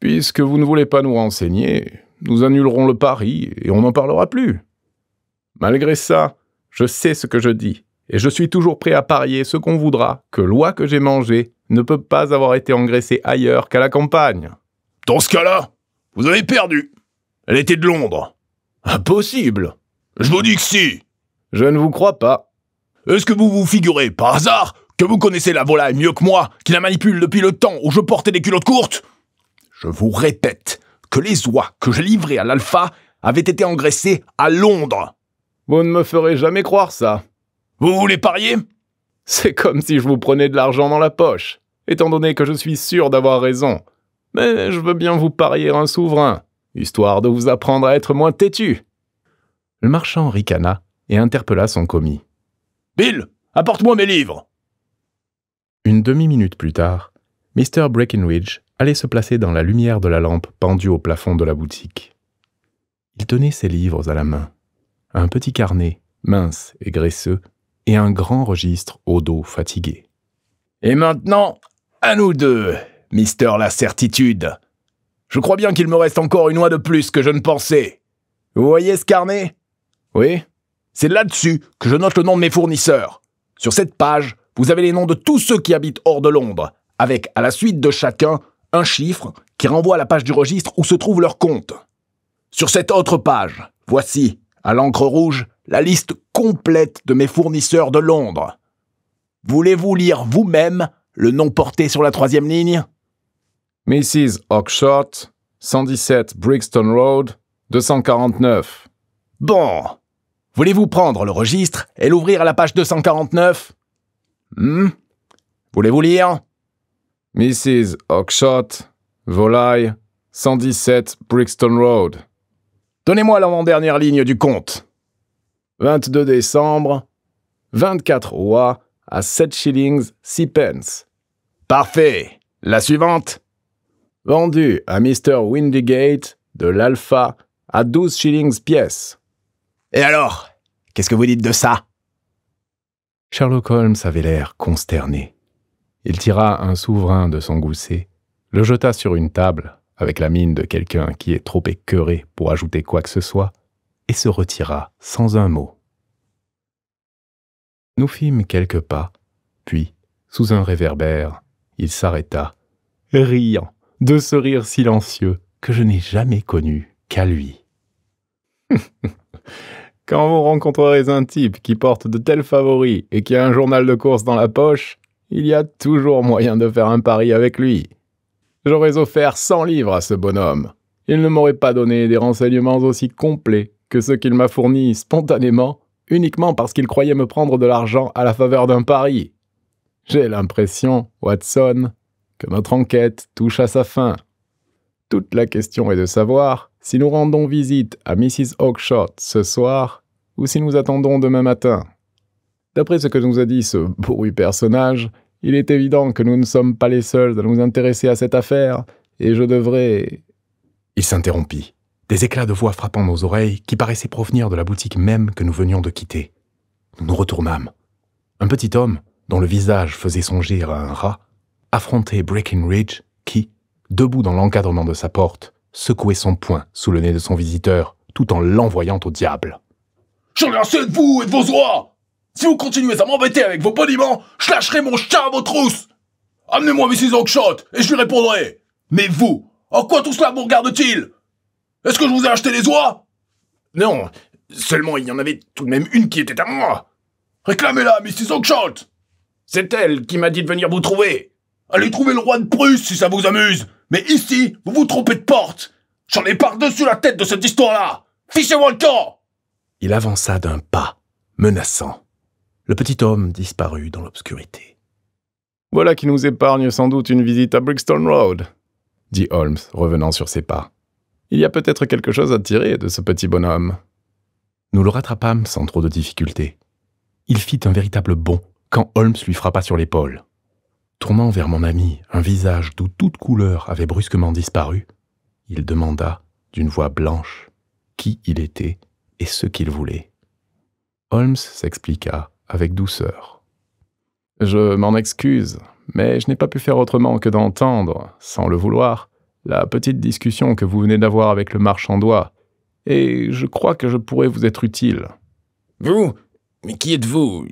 Puisque vous ne voulez pas nous renseigner, nous annulerons le pari et on n'en parlera plus. Malgré ça, je sais ce que je dis, et je suis toujours prêt à parier ce qu'on voudra que l'oie que j'ai mangée ne peut pas avoir été engraissée ailleurs qu'à la campagne. Dans ce cas-là, vous avez perdu. Elle était de Londres. Impossible Je vous dis que si Je ne vous crois pas. Est-ce que vous vous figurez, par hasard, que vous connaissez la volaille mieux que moi, qui la manipule depuis le temps où je portais des culottes courtes Je vous répète que les oies que je livrées à l'alpha avaient été engraissées à Londres. Vous ne me ferez jamais croire ça. Vous voulez parier C'est comme si je vous prenais de l'argent dans la poche, étant donné que je suis sûr d'avoir raison. Mais je veux bien vous parier un souverain histoire de vous apprendre à être moins têtu. Le marchand ricana et interpella son commis. Bill, apporte-moi mes livres. Une demi-minute plus tard, Mr. Breckinridge allait se placer dans la lumière de la lampe pendue au plafond de la boutique. Il tenait ses livres à la main, un petit carnet, mince et graisseux, et un grand registre au dos fatigué. Et maintenant, à nous deux, Mister la certitude. Je crois bien qu'il me reste encore une oie de plus que je ne pensais. Vous voyez ce carnet Oui. C'est là-dessus que je note le nom de mes fournisseurs. Sur cette page, vous avez les noms de tous ceux qui habitent hors de Londres, avec à la suite de chacun un chiffre qui renvoie à la page du registre où se trouve leur compte. Sur cette autre page, voici, à l'encre rouge, la liste complète de mes fournisseurs de Londres. Voulez-vous lire vous-même le nom porté sur la troisième ligne Mrs. Hawkshot, 117 Brixton Road, 249. Bon. Voulez-vous prendre le registre et l'ouvrir à la page 249 Hum, Voulez-vous lire Mrs. Hawkshot, Volaille, 117 Brixton Road. Donnez-moi l'avant-dernière ligne du compte. 22 décembre, 24 rois à 7 shillings 6 pence. Parfait. La suivante vendu à Mr. Windigate de l'Alpha à 12 shillings pièce. Et alors Qu'est-ce que vous dites de ça Sherlock Holmes avait l'air consterné. Il tira un souverain de son gousset, le jeta sur une table, avec la mine de quelqu'un qui est trop écœuré pour ajouter quoi que ce soit, et se retira sans un mot. Nous fîmes quelques pas, puis, sous un réverbère, il s'arrêta, riant, de ce rire silencieux que je n'ai jamais connu qu'à lui. <laughs> Quand vous rencontrerez un type qui porte de tels favoris et qui a un journal de course dans la poche, il y a toujours moyen de faire un pari avec lui. J'aurais offert 100 livres à ce bonhomme. Il ne m'aurait pas donné des renseignements aussi complets que ceux qu'il m'a fournis spontanément, uniquement parce qu'il croyait me prendre de l'argent à la faveur d'un pari. J'ai l'impression, Watson, que notre enquête touche à sa fin. Toute la question est de savoir si nous rendons visite à Mrs. Hawkshot ce soir ou si nous attendons demain matin. D'après ce que nous a dit ce beau personnage, il est évident que nous ne sommes pas les seuls à nous intéresser à cette affaire, et je devrais... Il s'interrompit, des éclats de voix frappant nos oreilles qui paraissaient provenir de la boutique même que nous venions de quitter. Nous nous retournâmes. Un petit homme, dont le visage faisait songer à un rat, affronter Ridge, qui, debout dans l'encadrement de sa porte, secouait son poing sous le nez de son visiteur tout en l'envoyant au diable. J'en ai assez de vous et de vos oies Si vous continuez à m'embêter avec vos poliments, je lâcherai mon chat à vos trousses Amenez-moi Mrs. Oakshot et je lui répondrai Mais vous, en quoi tout cela vous regarde-t-il Est-ce que je vous ai acheté les oies Non, seulement il y en avait tout de même une qui était à moi Réclamez-la, Mrs. Oakshot C'est elle qui m'a dit de venir vous trouver Allez trouver le roi de Prusse si ça vous amuse. Mais ici, vous vous trompez de porte. J'en ai par-dessus la tête de cette histoire-là. Fichez-moi le camp Il avança d'un pas, menaçant. Le petit homme disparut dans l'obscurité. Voilà qui nous épargne sans doute une visite à Brixton Road, dit Holmes, revenant sur ses pas. Il y a peut-être quelque chose à tirer de ce petit bonhomme. Nous le rattrapâmes sans trop de difficulté. Il fit un véritable bond quand Holmes lui frappa sur l'épaule. Tournant vers mon ami un visage d'où toute couleur avait brusquement disparu, il demanda, d'une voix blanche, qui il était et ce qu'il voulait. Holmes s'expliqua avec douceur. Je m'en excuse, mais je n'ai pas pu faire autrement que d'entendre, sans le vouloir, la petite discussion que vous venez d'avoir avec le marchand d'oie, et je crois que je pourrais vous être utile. Vous Mais qui êtes-vous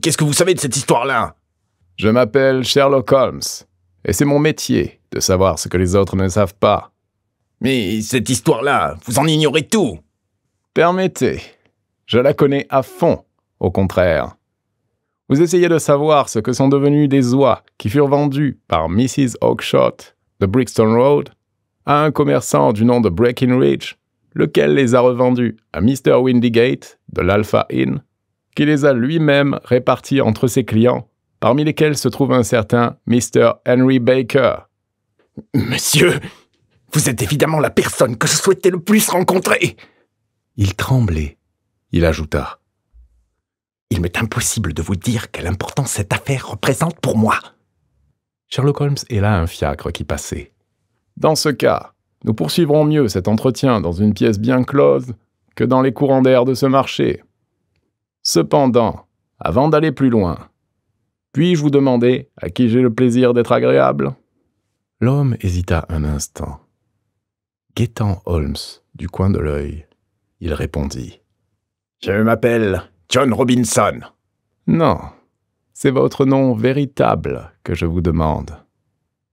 Qu'est-ce que vous savez de cette histoire-là je m'appelle Sherlock Holmes, et c'est mon métier de savoir ce que les autres ne savent pas. Mais cette histoire-là, vous en ignorez tout. Permettez, je la connais à fond, au contraire. Vous essayez de savoir ce que sont devenus des oies qui furent vendues par Mrs. Oakshot de Brixton Road à un commerçant du nom de Breckinridge, lequel les a revendues à Mr. Windygate de l'Alpha Inn, qui les a lui-même réparties entre ses clients parmi lesquels se trouve un certain Mr. Henry Baker. Monsieur, vous êtes évidemment la personne que je souhaitais le plus rencontrer. Il tremblait. Il ajouta. Il m'est impossible de vous dire quelle importance cette affaire représente pour moi. Sherlock Holmes est là un fiacre qui passait. Dans ce cas, nous poursuivrons mieux cet entretien dans une pièce bien close que dans les courants d'air de ce marché. Cependant, avant d'aller plus loin, puis-je vous demander à qui j'ai le plaisir d'être agréable L'homme hésita un instant. Guettant Holmes du coin de l'œil, il répondit Je m'appelle John Robinson. Non, c'est votre nom véritable que je vous demande.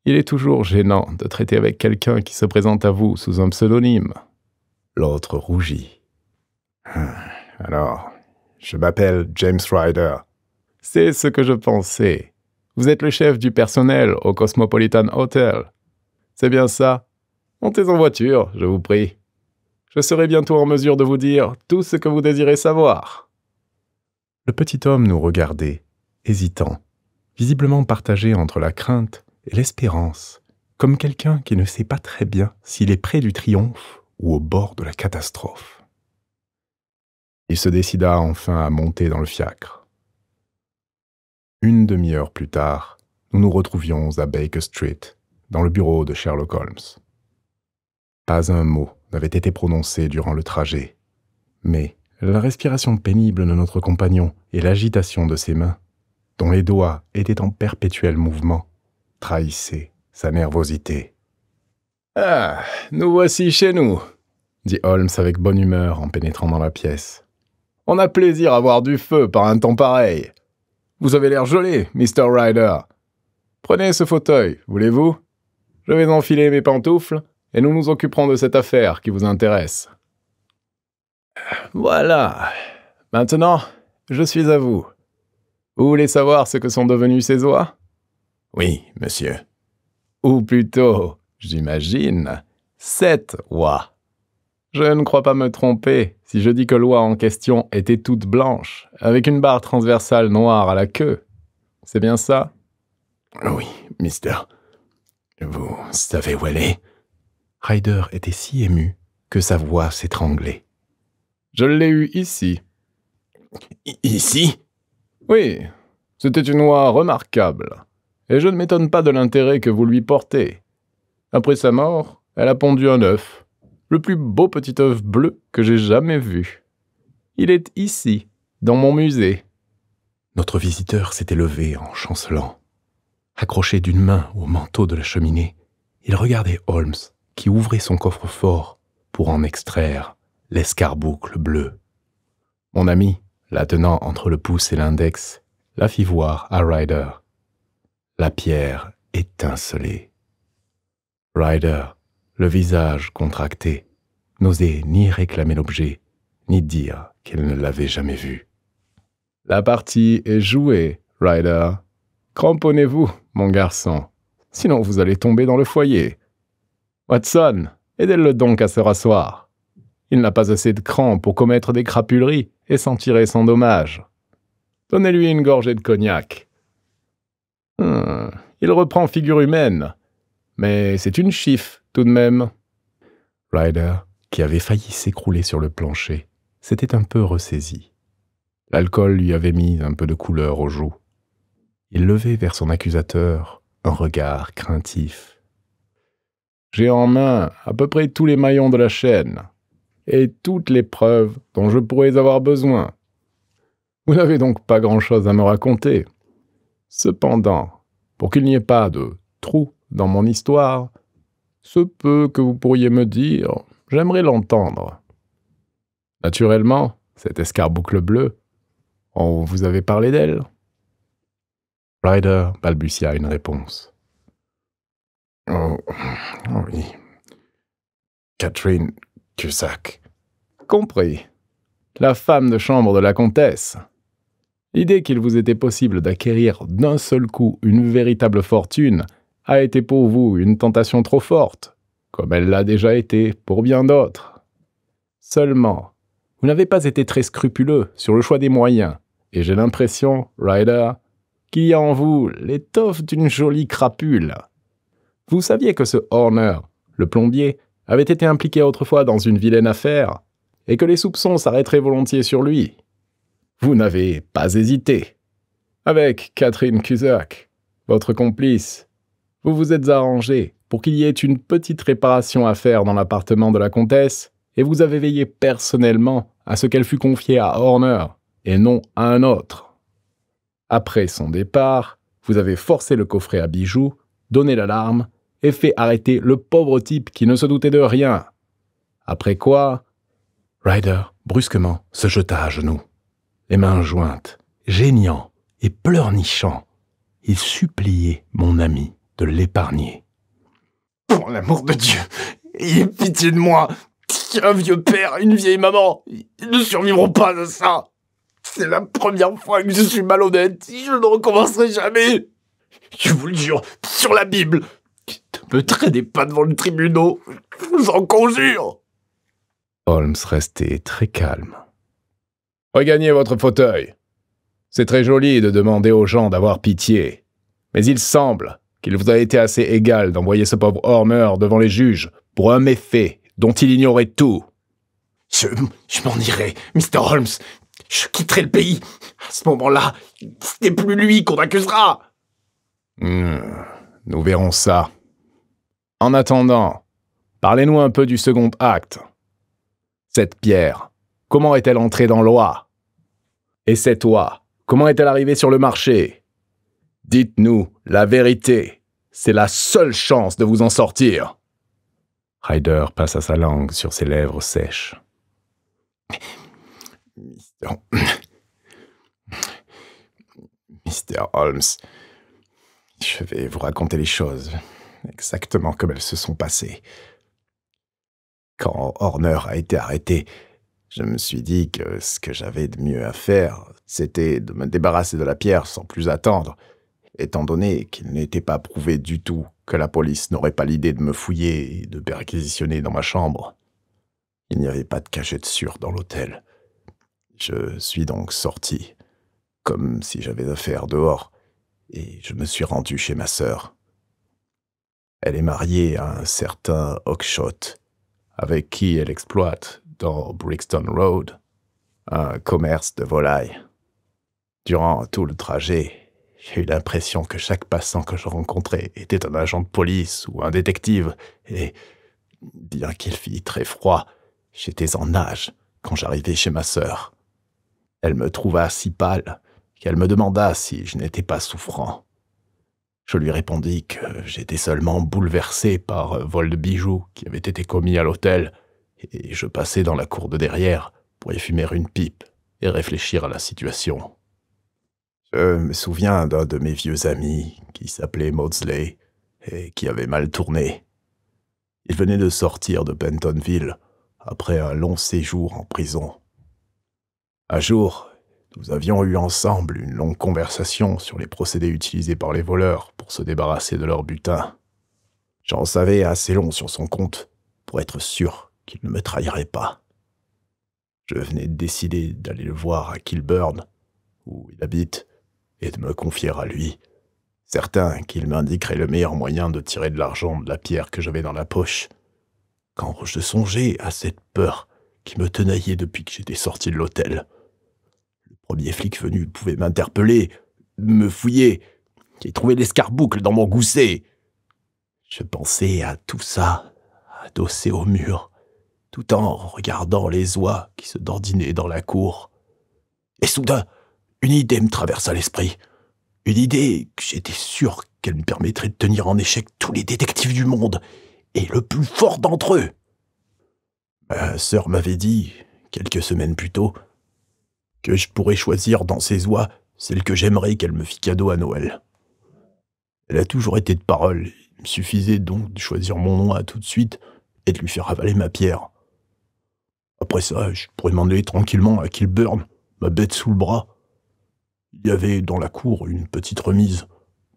Il est toujours gênant de traiter avec quelqu'un qui se présente à vous sous un pseudonyme. L'autre rougit. Ah, alors, je m'appelle James Ryder. C'est ce que je pensais. Vous êtes le chef du personnel au Cosmopolitan Hotel. C'est bien ça. Montez en voiture, je vous prie. Je serai bientôt en mesure de vous dire tout ce que vous désirez savoir. Le petit homme nous regardait, hésitant, visiblement partagé entre la crainte et l'espérance, comme quelqu'un qui ne sait pas très bien s'il est près du triomphe ou au bord de la catastrophe. Il se décida enfin à monter dans le fiacre. Une demi-heure plus tard, nous nous retrouvions à Baker Street, dans le bureau de Sherlock Holmes. Pas un mot n'avait été prononcé durant le trajet, mais la respiration pénible de notre compagnon et l'agitation de ses mains, dont les doigts étaient en perpétuel mouvement, trahissaient sa nervosité. Ah, nous voici chez nous, dit Holmes avec bonne humeur en pénétrant dans la pièce. On a plaisir à voir du feu par un temps pareil. Vous avez l'air gelé, Mr. Ryder. Prenez ce fauteuil, voulez-vous Je vais enfiler mes pantoufles et nous nous occuperons de cette affaire qui vous intéresse. Voilà. Maintenant, je suis à vous. Vous voulez savoir ce que sont devenus ces oies Oui, monsieur. Ou plutôt, j'imagine, sept oies. Je ne crois pas me tromper si je dis que l'oie en question était toute blanche, avec une barre transversale noire à la queue. C'est bien ça Oui, mister. Vous savez où elle est Ryder était si ému que sa voix s'étranglait. Je l'ai eue ici. ici Oui, c'était une oie remarquable, et je ne m'étonne pas de l'intérêt que vous lui portez. Après sa mort, elle a pondu un œuf, le plus beau petit œuf bleu que j'ai jamais vu. Il est ici, dans mon musée. Notre visiteur s'était levé en chancelant. Accroché d'une main au manteau de la cheminée, il regardait Holmes, qui ouvrait son coffre-fort pour en extraire l'escarboucle bleue. Mon ami, la tenant entre le pouce et l'index, la fit voir à Ryder. La pierre étincelait. Ryder le visage contracté, n'osait ni réclamer l'objet, ni dire qu'elle ne l'avait jamais vu. La partie est jouée, Ryder. Cramponnez-vous, mon garçon, sinon vous allez tomber dans le foyer. Watson, aidez-le donc à se rasseoir. Il n'a pas assez de cran pour commettre des crapuleries et s'en tirer sans dommage. Donnez-lui une gorgée de cognac. Hum, il reprend figure humaine, mais c'est une chiffe tout de même. Ryder, qui avait failli s'écrouler sur le plancher, s'était un peu ressaisi. L'alcool lui avait mis un peu de couleur aux joues. Il levait vers son accusateur un regard craintif. J'ai en main à peu près tous les maillons de la chaîne et toutes les preuves dont je pourrais avoir besoin. Vous n'avez donc pas grand-chose à me raconter. Cependant, pour qu'il n'y ait pas de trou dans mon histoire, ce peu que vous pourriez me dire, j'aimerais l'entendre. Naturellement, cette escarboucle bleue, on vous avait parlé d'elle Ryder balbutia une réponse. Oh, oh, oui. Catherine Cusack. Compris. La femme de chambre de la comtesse. L'idée qu'il vous était possible d'acquérir d'un seul coup une véritable fortune a été pour vous une tentation trop forte, comme elle l'a déjà été pour bien d'autres. Seulement, vous n'avez pas été très scrupuleux sur le choix des moyens, et j'ai l'impression, Ryder, qu'il y a en vous l'étoffe d'une jolie crapule. Vous saviez que ce Horner, le plombier, avait été impliqué autrefois dans une vilaine affaire, et que les soupçons s'arrêteraient volontiers sur lui. Vous n'avez pas hésité. Avec Catherine Cusack, votre complice, vous vous êtes arrangé pour qu'il y ait une petite réparation à faire dans l'appartement de la comtesse, et vous avez veillé personnellement à ce qu'elle fût confiée à Horner, et non à un autre. Après son départ, vous avez forcé le coffret à bijoux, donné l'alarme, et fait arrêter le pauvre type qui ne se doutait de rien. Après quoi, Ryder, brusquement, se jeta à genoux, les mains jointes, geignant et pleurnichant. Il suppliait mon ami de l'épargner. Pour l'amour de Dieu, ayez pitié de moi. Un vieux père, une vieille maman, ils ne survivront pas à ça. C'est la première fois que je suis malhonnête. Je ne recommencerai jamais. Je vous le jure, sur la Bible. Ne me traînez pas devant le tribunal. Je vous en conjure. Holmes restait très calme. Regagnez votre fauteuil. C'est très joli de demander aux gens d'avoir pitié. Mais il semble qu'il vous a été assez égal d'envoyer ce pauvre Horner devant les juges pour un méfait dont il ignorait tout. Je, m'en irai, Mr. Holmes. Je quitterai le pays. À ce moment-là, ce n'est plus lui qu'on accusera. Hmm, nous verrons ça. En attendant, parlez-nous un peu du second acte. Cette pierre, comment est-elle entrée dans l'oie Et cette oie, comment est-elle arrivée sur le marché Dites-nous la vérité. C'est la seule chance de vous en sortir. Ryder passa sa langue sur ses lèvres sèches. Mr. Holmes, je vais vous raconter les choses exactement comme elles se sont passées. Quand Horner a été arrêté, je me suis dit que ce que j'avais de mieux à faire, c'était de me débarrasser de la pierre sans plus attendre étant donné qu'il n'était pas prouvé du tout que la police n'aurait pas l'idée de me fouiller et de perquisitionner dans ma chambre. Il n'y avait pas de cachette sûre dans l'hôtel. Je suis donc sorti, comme si j'avais affaire dehors, et je me suis rendu chez ma sœur. Elle est mariée à un certain Hawkshot avec qui elle exploite, dans Brixton Road, un commerce de volailles. Durant tout le trajet, j'ai eu l'impression que chaque passant que je rencontrais était un agent de police ou un détective, et, bien qu'il fît très froid, j'étais en nage quand j'arrivai chez ma sœur. Elle me trouva si pâle qu'elle me demanda si je n'étais pas souffrant. Je lui répondis que j'étais seulement bouleversé par un vol de bijoux qui avait été commis à l'hôtel, et je passais dans la cour de derrière pour y fumer une pipe et réfléchir à la situation. Je me souviens d'un de mes vieux amis qui s'appelait Maudsley et qui avait mal tourné. Il venait de sortir de Bentonville après un long séjour en prison. Un jour, nous avions eu ensemble une longue conversation sur les procédés utilisés par les voleurs pour se débarrasser de leur butin. J'en savais assez long sur son compte pour être sûr qu'il ne me trahirait pas. Je venais de décider d'aller le voir à Kilburn, où il habite, et de me confier à lui, certain qu'il m'indiquerait le meilleur moyen de tirer de l'argent de la pierre que j'avais dans la poche. Quand je songeais à cette peur qui me tenaillait depuis que j'étais sorti de l'hôtel, le premier flic venu pouvait m'interpeller, me fouiller et trouver l'escarboucle dans mon gousset. Je pensais à tout ça, adossé au mur, tout en regardant les oies qui se dordinaient dans la cour. Et soudain, une idée me traversa l'esprit. Une idée que j'étais sûr qu'elle me permettrait de tenir en échec tous les détectives du monde, et le plus fort d'entre eux. Ma sœur m'avait dit, quelques semaines plus tôt, que je pourrais choisir dans ses oies celle que j'aimerais qu'elle me fît cadeau à Noël. Elle a toujours été de parole, il me suffisait donc de choisir mon nom tout de suite et de lui faire avaler ma pierre. Après ça, je pourrais aller tranquillement à Kilburn, ma bête sous le bras, il y avait dans la cour une petite remise,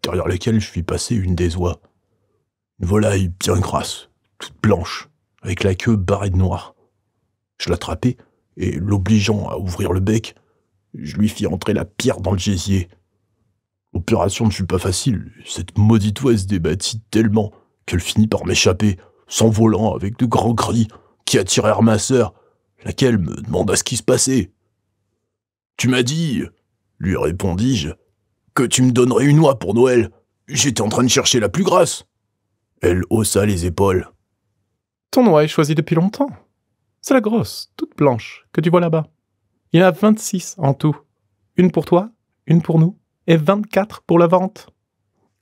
derrière laquelle je fis passer une des oies. Une volaille bien grasse, toute blanche, avec la queue barrée de noir. Je l'attrapai, et l'obligeant à ouvrir le bec, je lui fis entrer la pierre dans le gésier. L'opération ne fut pas facile, cette maudite oie se débattit tellement qu'elle finit par m'échapper, s'envolant avec de grands cris qui attirèrent ma sœur, laquelle me demanda ce qui se passait. Tu m'as dit, lui répondis-je, que tu me donnerais une oie pour Noël. J'étais en train de chercher la plus grasse. Elle haussa les épaules. Ton oie est choisi depuis longtemps. C'est la grosse, toute blanche, que tu vois là-bas. Il y en a 26 en tout. Une pour toi, une pour nous, et 24 pour la vente.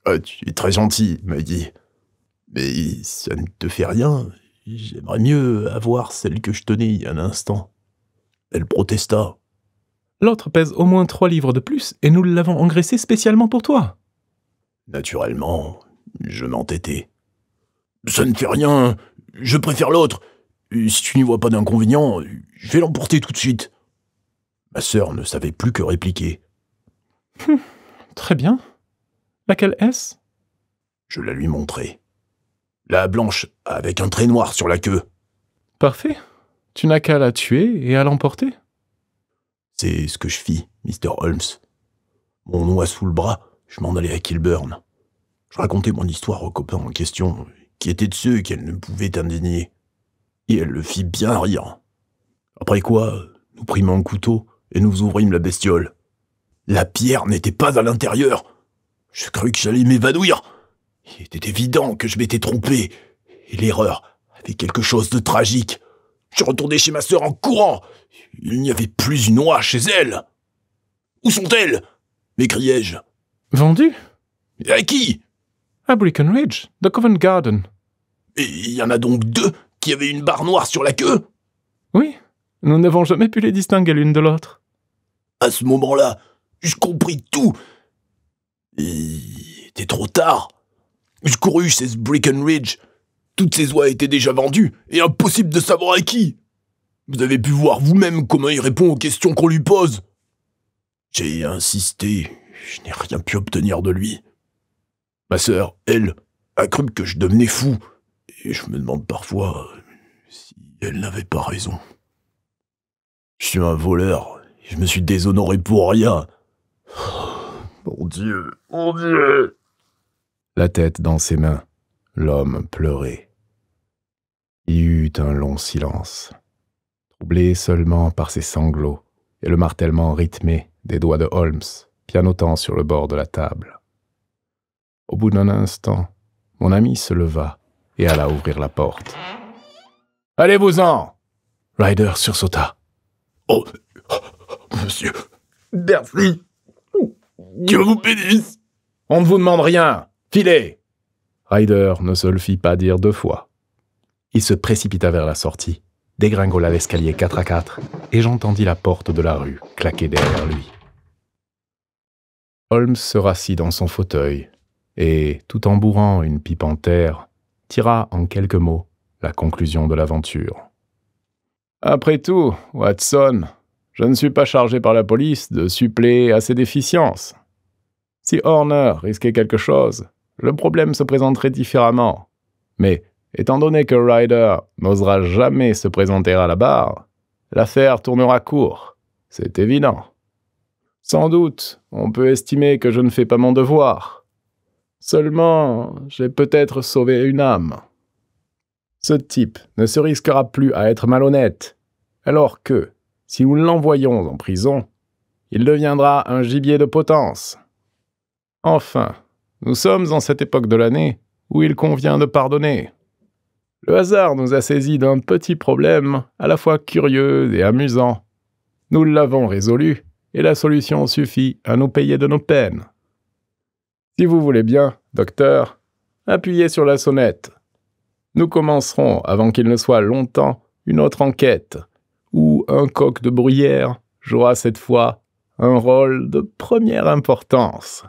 Ah, tu es très gentil, m'a dit. Mais ça ne te fait rien. J'aimerais mieux avoir celle que je tenais il y a un instant. Elle protesta. L'autre pèse au moins trois livres de plus et nous l'avons engraissé spécialement pour toi. Naturellement, je m'entêtais. Ça ne fait rien, je préfère l'autre. Si tu n'y vois pas d'inconvénient, je vais l'emporter tout de suite. Ma sœur ne savait plus que répliquer. Hum, très bien. Laquelle est-ce Je la lui montrai. La blanche avec un trait noir sur la queue. Parfait. Tu n'as qu'à la tuer et à l'emporter. C'est ce que je fis, Mr. Holmes. Mon oie sous le bras, je m'en allais à Kilburn. Je racontais mon histoire au copain en question, qui était de ceux qu'elle ne pouvait indigner. Et elle le fit bien rire. Après quoi, nous prîmes un couteau et nous ouvrîmes la bestiole. La pierre n'était pas à l'intérieur. Je crus que j'allais m'évanouir. Il était évident que je m'étais trompé, et l'erreur avait quelque chose de tragique. Je retourné chez ma sœur en courant. Il n'y avait plus une oie chez elle. Où sont-elles m'écriai-je. Vendues À qui À Brick-and-Ridge, de Covent Garden. Et il y en a donc deux qui avaient une barre noire sur la queue Oui, nous n'avons jamais pu les distinguer l'une de l'autre. À ce moment-là, je compris tout. Et était trop tard. Je courus chez Breckenridge toutes ces oies étaient déjà vendues, et impossible de savoir à qui. Vous avez pu voir vous-même comment il répond aux questions qu'on lui pose. J'ai insisté, je n'ai rien pu obtenir de lui. Ma sœur, elle, a cru que je devenais fou, et je me demande parfois si elle n'avait pas raison. Je suis un voleur, je me suis déshonoré pour rien. Oh, mon Dieu, mon Dieu. La tête dans ses mains l'homme pleurait. Il y eut un long silence, troublé seulement par ses sanglots et le martèlement rythmé des doigts de Holmes, pianotant sur le bord de la table. Au bout d'un instant, mon ami se leva et alla ouvrir la porte. Allez-vous-en Ryder sursauta. Oh, monsieur, merci. Dieu vous bénisse. On ne vous demande rien. Filez. Ryder ne se le fit pas dire deux fois. Il se précipita vers la sortie, dégringola l'escalier quatre à quatre et j'entendis la porte de la rue claquer derrière lui. Holmes se rassit dans son fauteuil, et, tout en bourrant une pipe en terre, tira en quelques mots la conclusion de l'aventure. Après tout, Watson, je ne suis pas chargé par la police de suppléer à ses déficiences. Si Horner risquait quelque chose, le problème se présenterait différemment. Mais étant donné que Ryder n'osera jamais se présenter à la barre, l'affaire tournera court. C'est évident. Sans doute, on peut estimer que je ne fais pas mon devoir. Seulement, j'ai peut-être sauvé une âme. Ce type ne se risquera plus à être malhonnête, alors que, si nous l'envoyons en prison, il deviendra un gibier de potence. Enfin, nous sommes en cette époque de l'année où il convient de pardonner. Le hasard nous a saisis d'un petit problème à la fois curieux et amusant. Nous l'avons résolu, et la solution suffit à nous payer de nos peines. Si vous voulez bien, docteur, appuyez sur la sonnette. Nous commencerons, avant qu'il ne soit longtemps, une autre enquête, où un coq de bruyère jouera cette fois un rôle de première importance.